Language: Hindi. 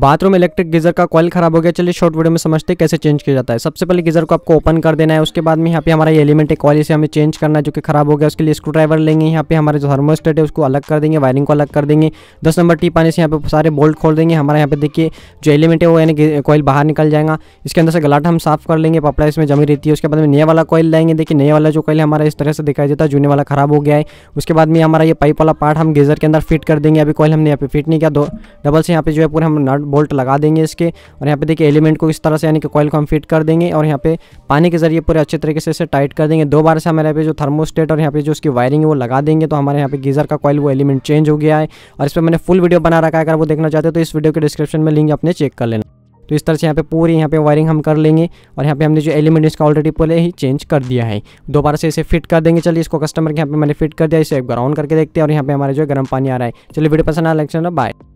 बाथरूम इलेक्ट्रिक गीजर का कॉल खराब हो गया चलिए शॉर्ट वीडियो में समझते हैं कैसे चेंज किया जाता है सबसे पहले गीजर को आपको ओपन कर देना है उसके बाद में यहाँ पे हमारा ये एलिमेंट है कॉल इसे हमें चेंज करना है जो कि खराब हो गया उसके लिए स्क्रू ड्राइवर लेंगे यहाँ पे हमारे जो थर्मोस्टेट है उसको अलग कर देंगे वायरिंग को अलग कर देंगे दस नंबर टी पानी से यहाँ पे सारे बोल्ट खोल देंगे हमारे यहाँ पे देखिए जो एलिमेंट है वो यानी कॉल बाहर निकल जाएगा इसके अंदर से गलाट हम साफ कर लेंगे पपड़ा इसमें जमी रहती है उसके बाद में नया वाला कॉल लाएंगे देखिए नया वाला जो कॉल हमारा इस तरह से दिखाई देता है जूने वाला खराब हो गया है उसके बाद में हमारा ये पाइप वाला पार्ट हम गीजर के अंदर फिट कर देंगे अभी कॉल हमने यहाँ पे फिट नहीं किया दो डबल से यहाँ पे जो है पूरे हम नट बोल्ट लगा देंगे इसके और यहाँ पे देखिए एलिमेंट को इस तरह से यानी कि कॉयल को हम फिट कर देंगे और यहाँ पे पानी के जरिए पूरे अच्छे तरीके से इसे टाइट कर देंगे दो बार से हमारे यहाँ पे जो थर्मोस्टेट और यहाँ पे जो उसकी वायरिंग है वो लगा देंगे तो हमारे यहाँ पे गीजर का कॉयल वो एलिमेंट चेंज हो गया है और इस पर मैंने फुल वीडियो बना रखा है अगर वो देखना चाहते हो तो इस वीडियो के डिस्क्रिप्शन में लिंक अपने चेक कर लेना तो इस तरह से यहाँ पे पूरी यहाँ पे वायरिंग हम कर लेंगे और यहाँ पे हमने जो एलिमेंट इसका ऑलरेडी पहले ही चेंज कर दिया है दोबारा से इसे फिट कर देंगे चलिए इसको कस्टमर के यहाँ पे मैंने फिट कर दिया इसे ग्राउंड करके देखते हैं और यहाँ पे हमारे जो गर्म पानी आ रहा है चलिए वीडियो पसंद आ लगे बाय